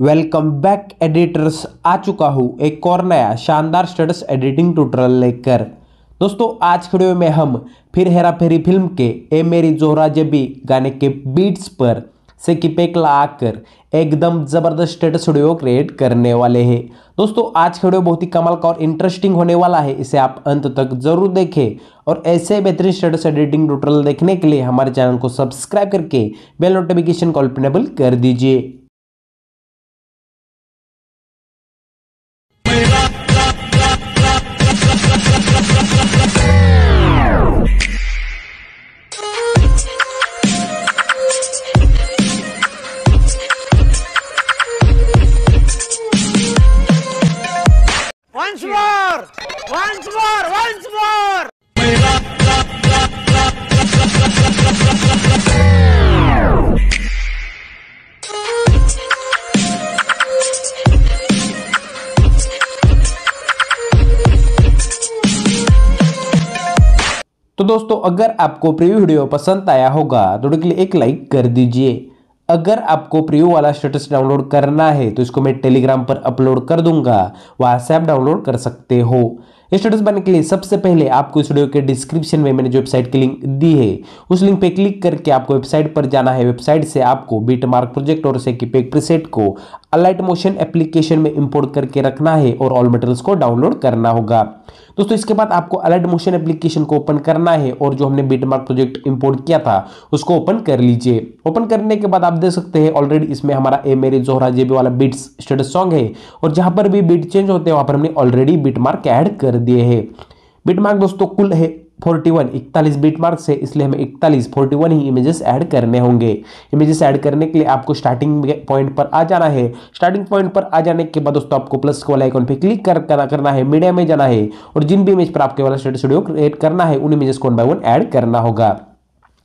Welcome back editors आ चुका हूँ एक और नया शानदार स्टडस एडिटिंग ट्यूटोरियल लेकर दोस्तों आज के वीडियो में हम फिर हेरा फेरी फिल्म के ए मेरी जोहरा जबी गाने के बीट्स पर से किपेकला आकर एकदम ज़बरदस्त स्टेटस वीडियो क्रिएट करने वाले हैं दोस्तों आज का वीडियो बहुत ही कमाल का और इंटरेस्टिंग होने वाला है इसे आप अंत तक जरूर देखें और ऐसे बेहतरीन स्टेटस एडिटिंग ट्यूटोरियल देखने के लिए हमारे चैनल को सब्सक्राइब करके बेल नोटिफिकेशन को अल्पेनेबल कर दीजिए once more, once more. तो दोस्तों अगर आपको प्रीव्यू वीडियो पसंद आया होगा तो के लिए एक लाइक कर दीजिए अगर आपको प्रीव्यू वाला स्टेटस डाउनलोड करना है तो इसको मैं टेलीग्राम पर अपलोड कर दूंगा व्हाट्सएप डाउनलोड कर सकते हो स्टेटस बनाने के लिए सबसे पहले आपको इस वीडियो के डिस्क्रिप्शन में मैंने जो वेबसाइट की लिंक दी है उस लिंक पे क्लिक करके आपको वेबसाइट पर जाना है वेबसाइट से आपको बीट मार्क प्रोजेक्ट और से पेक प्रीसेट को अलाइट मोशन एप्लीकेशन में इंपोर्ट करके रखना है और ऑल मटेरियल्स को डाउनलोड करना होगा दोस्तों इसके बाद आपको अलर्ट मोशन एप्लीकेशन को ओपन करना है और जो हमने बीटमार्क प्रोजेक्ट इंपोर्ट किया था उसको ओपन कर लीजिए ओपन करने के बाद आप देख सकते हैं ऑलरेडी इसमें हमारा ए मेरे जोहरा जेबी वाला बीट्स स्टेटस सॉन्ग है और जहां पर भी बीट चेंज होते हैं वहां पर हमने ऑलरेडी बीटमार्क एड कर दिए है बीटमार्क दोस्तों कुल है 41 इकतालीस बीट मार्क्स है इसलिए हमें इकतालीस 41 ही इमेजेस ऐड करने होंगे इमेजेस ऐड करने के लिए आपको स्टार्टिंग पॉइंट पर आ जाना है स्टार्टिंग पॉइंट पर आ जाने के बाद दोस्तों आपको प्लस वाला आइकॉन पे क्लिक कर करना, करना है मीडिया में जाना है और जिन भी इमेज पर आपके वाला स्टेटस वीडियो क्रिएट करना है उन इमेजेस को वन बाय वन ऐड करना होगा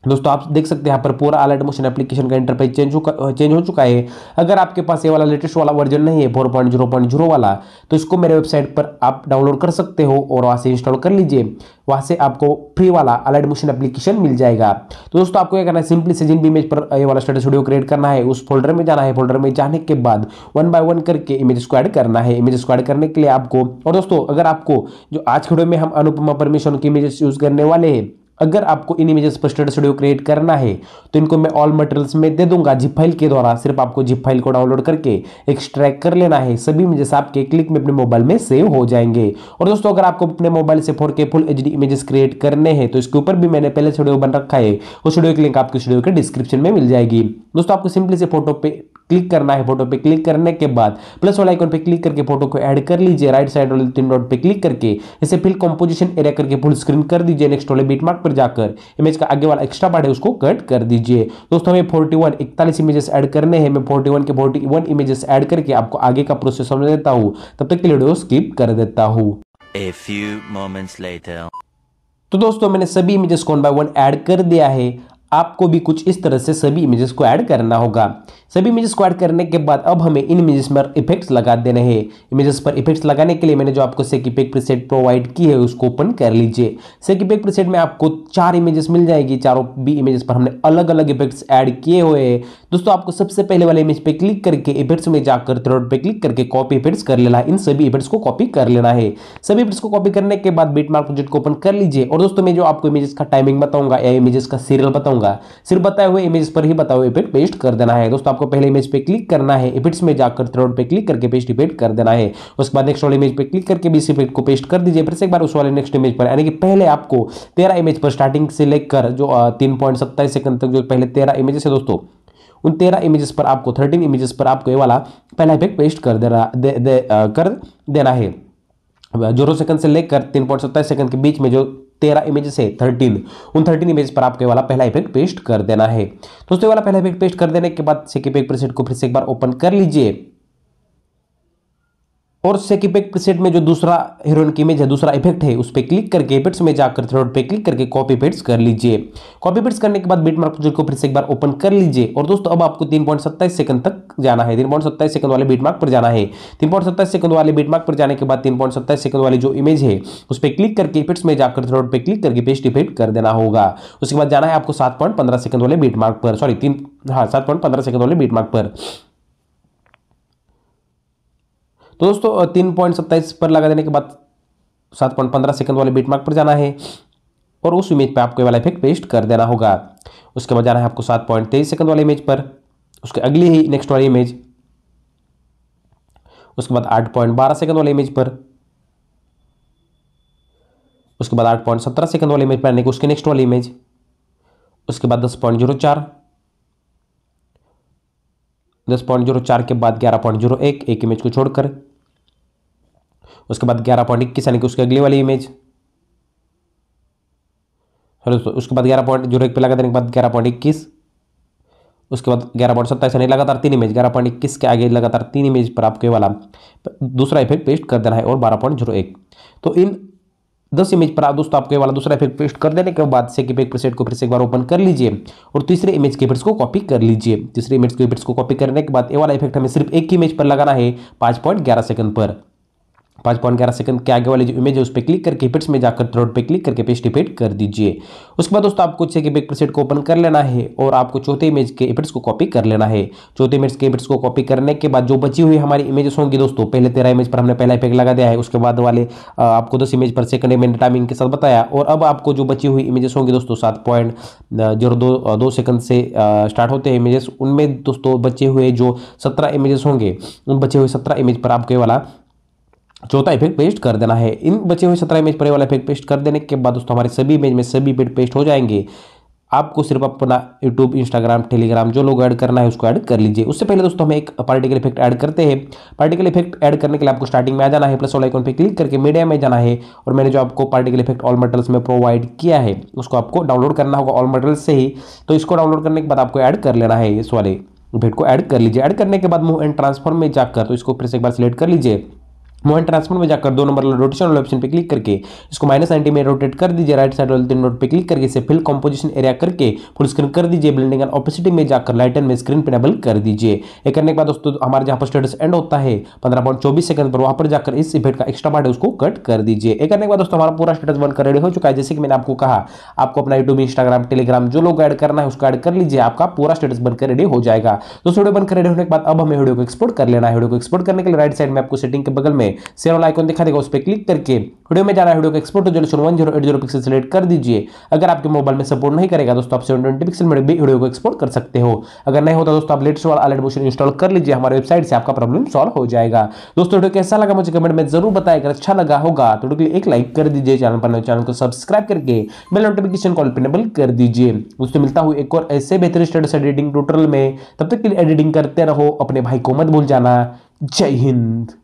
दोस्तों आप देख सकते हैं यहाँ पर पूरा अलर्ट मोशन एप्लीकेशन का इंटरफेस चेंज हो चेंज हो चुका है अगर आपके पास ये वाला लेटेस्ट वाला वर्जन नहीं है four point zero point zero वाला तो इसको मेरे वेबसाइट पर आप डाउनलोड कर सकते हो और वहाँ से इंस्टॉल कर लीजिए वहाँ से आपको फ्री वाला अलर्ट मोशन एप्लीकेशन मिल जाएगा तो दोस्तों आपको क्या करना है सिंपली से जिन भी इमेज पर ये वाला स्टेटस वीडियो क्रिएट करना है उस फोल्डर में जाना है फोल्डर में जाने के बाद वन बाय वन करके इमेज को ऐड करना है इमेज को ऐड करने के लिए आपको और दोस्तों अगर आपको जो आज के वीडियो में हम अनुपमा परमिशन की इमेजेस यूज़ करने वाले हैं अगर आपको इन इमेजेस पर स्टडी स्टूडियो क्रिएट करना है तो इनको मैं ऑल मटेरियल्स में दे दूंगा जिप फाइल के द्वारा सिर्फ आपको जिप फाइल को डाउनलोड करके एक्सट्रैक्ट कर लेना है सभी इमेजेस आपके क्लिक में अपने मोबाइल में सेव हो जाएंगे और दोस्तों अगर आपको अपने मोबाइल से four K full H D images create करने हैं तो इसके ऊपर भी मैंने पहले स्टूडियो बन रखा है उस स्टूडियो की लिंक आपके स्टूडियो के डिस्क्रिप्शन में मिल जाएगी दोस्तों आपको सिंपली से फोटो पे क्लिक करना है फोटो पे क्लिक करने के बाद प्लस वाला आइकन पे क्लिक करके फोटो को ऐड कर लीजिए राइट साइड वाले तीन डॉट पे क्लिक करके इसे फिल कंपोजिशन एरिया करके फुल स्क्रीन कर दीजिए नेक्स्ट वाले बीट मार्क पर जाकर इमेज का आगे वाला एक्स्ट्रा पार्ट है उसको कट कर दीजिए दोस्तों हमें फोर्टी वन इकतालीस इमेजेस एड करने हैं मैं फोर्टी वन के फोर्टी वन इमेजेस एड करके आपको आगे का प्रोसेस समझ देता हूँ तब तक के लिए वीडियो स्किप कर देता हूँ तो दोस्तों मैंने सभी इमेजेस को वन बाय वन ऐड कर दिया है आपको भी कुछ इस तरह से सभी इमेजेस को ऐड करना होगा सभी इमेजेस को ऐड करने के बाद अब हमें इन इमेजेस पर इफेक्ट्स लगा देने हैं इमेजेस पर इफेक्ट्स लगाने के लिए मैंने जो आपको सेकी इफेक्ट प्रीसेट प्रोवाइड की है उसको ओपन कर लीजिए सेकी इफेक्ट प्रीसेट में आपको चार इमेजेस मिल जाएगी चारों भी इमेजेस पर हमने अलग अलग इफेक्ट्स ऐड किए हुए हैं दोस्तों आपको सबसे पहले वाले इमेज पे क्लिक करके इफेक्ट्स में जाकर थ्रोड पर क्लिक करके कॉपी इफेक्ट्स कर लेना है इन सभी इफेक्ट्स को कॉपी कर लेना है सभी इफेक्ट्स को कॉपी करने के बाद बीट मार्क प्रोजेक्ट को ओपन कर लीजिए और दोस्तों मैं जो आपको इमेजेस का टाइमिंग बताऊंगा या इमेजेस का सीरियल बताऊंगा सिर्फ बताए हुए इमेज पर ही बताए हुए इफेक्ट पेस्ट कर देना है दोस्तों आपको आपको पहले इमेज पे क्लिक करना है इफिट्स में जाकर थ्रोड पे क्लिक करके पेस्ट इफेक्ट कर देना है उसके बाद नेक्स्ट वाले इमेज पे क्लिक करके भी इस इफेक्ट को पेस्ट कर दीजिए फिर से एक बार उस वाले नेक्स्ट इमेज पर यानी कि पहले आपको तेरह इमेज पर स्टार्टिंग से लेकर जो तीन पॉइंट सत्ताईस सेकंड तक जो पहले तेरह इमेजेस है दोस्तों उन तेरह इमेजेस पर आपको थर्टीन इमेजेस पर आपको ये वाला पहला इफेक्ट पेस्ट कर देना दे, दे, आ, कर देना है जोरो सेकंड से लेकर तीन पॉइंट सत्ताईस सेकंड के बीच में जो तेरह इमेज है थर्टीन उन थर्टीन इमेज पर आपको वाला पहला इफेक्ट पेस्ट कर देना है दोस्तों वाला पहला इफेक्ट पेस्ट कर देने के बाद सेकेंड पेज प्रीसेट को फिर से एक बार ओपन कर लीजिए और इफेक्ट प्रसेट में जो दूसरा हीरोइन की इमेज है दूसरा इफेक्ट है उस पर क्लिक करके इफेक्ट्स में जाकर थ्रेड पे क्लिक करके कॉपी पेट्स कर लीजिए कॉपी पेट्स करने के बाद बीट मार्क को फिर से एक बार ओपन कर लीजिए और दोस्तों अब आपको तीन पॉइंट सत्ताईस सेकंड तक जाना है तीन पॉइंट सत्ताईस सेकंड वाले बीट मार्क पर जाना है तीन पॉइंट सत्ताईस सेकंड वाले बीट मार्क पर जाने के बाद तीन पॉइंट सत्ताईस सेकंड वाली जो इमेज है उस पर क्लिक करके इफेक्ट्स में जाकर थ्रेड पे क्लिक करके पेस्ट इफेक्ट कर देना होगा उसके बाद जाना है आपको सात पॉइंट पंद्रह सेकंड वाले बीट मार्क पर सॉरी तीन हाँ सात पॉइंट पंद्रह सेकंड वाले बीट मार्क पर तो दोस्तों तीन पॉइंट सत्ताईस पर लगा देने के बाद सात पॉइंट पंद्रह सेकंड वाले बीट मार्क पर जाना है और उस इमेज पर आपको वाला इफेक्ट पेस्ट कर देना होगा उसके बाद जाना है आपको सात पॉइंट तेईस सेकंड वाले इमेज पर उसके अगली ही नेक्स्ट वाली इमेज उसके बाद आठ पॉइंट बारह सेकंड वाले इमेज पर उसके बाद आठ पॉइंट सत्रह सेकंड वाले इमेज पर यानी कि उसके नेक्स्ट वाली इमेज उसके बाद दस पॉइंट जीरो चार दस पॉइंट जीरो चार के बाद ग्यारह पॉइंट जीरो एक एक इमेज को छोड़कर उसके बाद ग्यारह पॉइंट इक्कीस यानी कि उसके अगली वाली इमेज हेलो दोस्तों उसके बाद ग्यारह पॉइंट जीरो एक पे लगा देने के बाद ग्यारह पॉइंट इक्कीस उसके बाद ग्यारह पॉइंट सत्ताईस यानी लगातार तीन इमेज ग्यारह पॉइंट इक्कीस के आगे लगातार तीन इमेज पर आपके वाला दूसरा इफेक्ट पेस्ट कर देना है और बारह पॉइंट जीरो एक तो इन दस इमेज पर आप दोस्तों आपको वाला दूसरा इफेक्ट पेस्ट कर देने के बाद से इफेक्ट प्रीसेट को फिर से एक बार ओपन कर लीजिए और तीसरे इमेज के इफेक्ट्स को कॉपी कर लीजिए तीसरे इमेज के इफेक्ट्स को कॉपी करने के बाद ये वाला इफेक्ट हमें सिर्फ एक इमेज पर लगाना है पाँच पॉइंट ग्यारह सेकंड पर पाँच पॉइंट ग्यारह सेकंड के आगे वाली जो इमेज है उस पर क्लिक करके हिपिट्स में जाकर थ्रोड पे क्लिक करके पेस्ट हिपिट कर दीजिए उसके बाद दोस्तों आपको चेक के बिग को ओपन कर लेना है और आपको चौथे इमेज के इपिट्स को कॉपी कर लेना है चौथे इमेज के इपिट्स को कॉपी करने के बाद जो बची हुई हमारी इमेजेस होंगी दोस्तों पहले तेरह इमेज पर हमने पहला इफेक्ट लगा दिया है उसके बाद वाले आपको दस इमेज पर सेकंड मैंने टाइमिंग के साथ बताया और अब आपको जो बची हुई इमेजेस होंगी दोस्तों सात पॉइंट जीरो दो सेकंड से स्टार्ट होते हैं इमेजेस उनमें दोस्तों बचे हुए जो सत्रह इमेजेस होंगे उन बचे हुए सत्रह इमेज पर आपके वाला चौथा इफेक्ट पेस्ट कर देना है इन बचे हुए सत्रह इमेज पर वाला इफेक्ट पेस्ट कर देने के बाद दोस्तों हमारे सभी इमेज में सभी इफेक्ट पेस्ट हो जाएंगे आपको सिर्फ अपना यूट्यूब इंस्टाग्राम टेलीग्राम जो लोग ऐड करना है उसको ऐड कर लीजिए उससे पहले दोस्तों हम एक पार्टिकल इफेक्ट ऐड करते हैं पार्टिकल इफेक्ट ऐड करने के लिए आपको स्टार्टिंग में आ जाना है प्लस वाला आइकन पे क्लिक करके मीडिया में जाना है और मैंने जो आपको पार्टिकल इफेक्ट ऑल मटेरियल्स में प्रोवाइड किया है उसको आपको डाउनलोड करना होगा ऑल मटेरियल्स से ही तो इसको डाउनलोड करने के बाद आपको ऐड कर लेना है इस वाले इफेक्ट को ऐड कर लीजिए ऐड करने के बाद मूव एंड ट्रांसफॉर्म में जाकर तो इसको फिर से एक बार सिलेक्ट कर लीजिए मोहन ट्रांसफर में जाकर दो नंबर रोटेशन वाले ऑप्शन पे क्लिक करके इसको माइनस नाइनटी में रोटेट कर दीजिए राइट साइड वाले तीन नोट पे क्लिक करके इसे फिल कंपोजिशन एरिया करके फुल स्क्रीन कर दीजिए बिल्डिंग एंड ऑपोसिटी में जाकर लाइटन में स्क्रीन पे डबल कर दीजिए ये करने के बाद दोस्तों हमारे जहाँ पर स्टेटस एंड होता है पंद्रह पॉइंट चौबीस सेकंड पर वहाँ पर जाकर इस इफेक्ट का एक्स्ट्रा पार्ट है उसको कट कर दीजिए ये करने के बाद दोस्तों हमारा पूरा स्टेटस बनकर रेडी हो चुका है जैसे कि मैंने आपको कहा आपको अपना यूट्यूब इंस्टाग्राम टेलीग्राम जो लोग ऐड करना है उसको ऐड कर लीजिए आपका पूरा स्टेटस बनकर रेडी हो जाएगा दोस्तों वीडियो बनकर रेडी होने के बाद अब हमें वीडियो को एक्सपोर्ट कर लेना है वीडियो को एक्सपोर्ट करने के लिए राइट साइड में आपको सेटिंग के बगल में शेयर वाला आइकन दिखा देगा उस पर क्लिक करके वीडियो में जाना है वीडियो को export resolution one zero eight zero pixel select कर दीजिए अगर आपके मोबाइल में सपोर्ट नहीं करेगा दोस्तों आप सेवन ट्वेंटी पिक्सल में भी वीडियो को एक्सपोर्ट कर सकते हो अगर नहीं होता दोस्तों आप लेटेस्ट वाला अलर्ट मोशन इंस्टॉल कर लीजिए हमारे वेबसाइट से आपका प्रॉब्लम सॉल्व हो जाएगा दोस्तों वीडियो कैसा लगा मुझे कमेंट में जरूर बताए अगर अच्छा लगा होगा तो वीडियो एक लाइक कर दीजिए चैनल पर चैनल को सब्सक्राइब करके बेल नोटिफिकेशन कॉल पेनेबल कर दीजिए दोस्तों मिलता हूँ एक और ऐसे बेहतरीन स्टेटस एडिटिंग ट्यूटोरियल में तब तक के लिए एडिटिंग करते रहो अपने भाई को मत भूल जाना जय हिंद